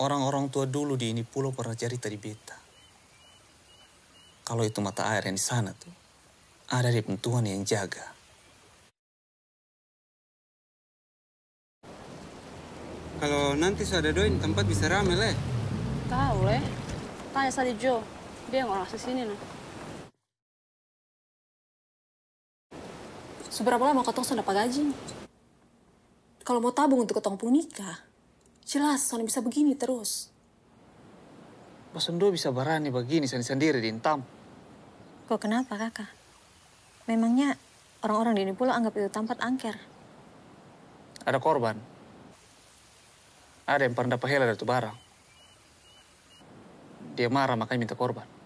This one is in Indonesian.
orang-orang tua dulu di ini pulau pernah cerita di beta. Kalau itu mata air yang di sana tuh, ada di pentuan yang jaga. Kalau nanti sudah doin tempat bisa rame, leh. Tahu, leh? Tanya saja Jo. Dia yang orang sini, no. Nah. Seberapa lama kau sudah dapat gaji? Kalau mau tabung untuk ketong pun nikah, Jelas Sony bisa begini terus. Mas Undo bisa berani begini sendiri-sendiri diintam. Kok kenapa kakak? Memangnya orang-orang di ini pulau anggap itu tempat angker? Ada korban. Ada yang pernah dapat hela dari itu barang. Dia marah makanya minta korban.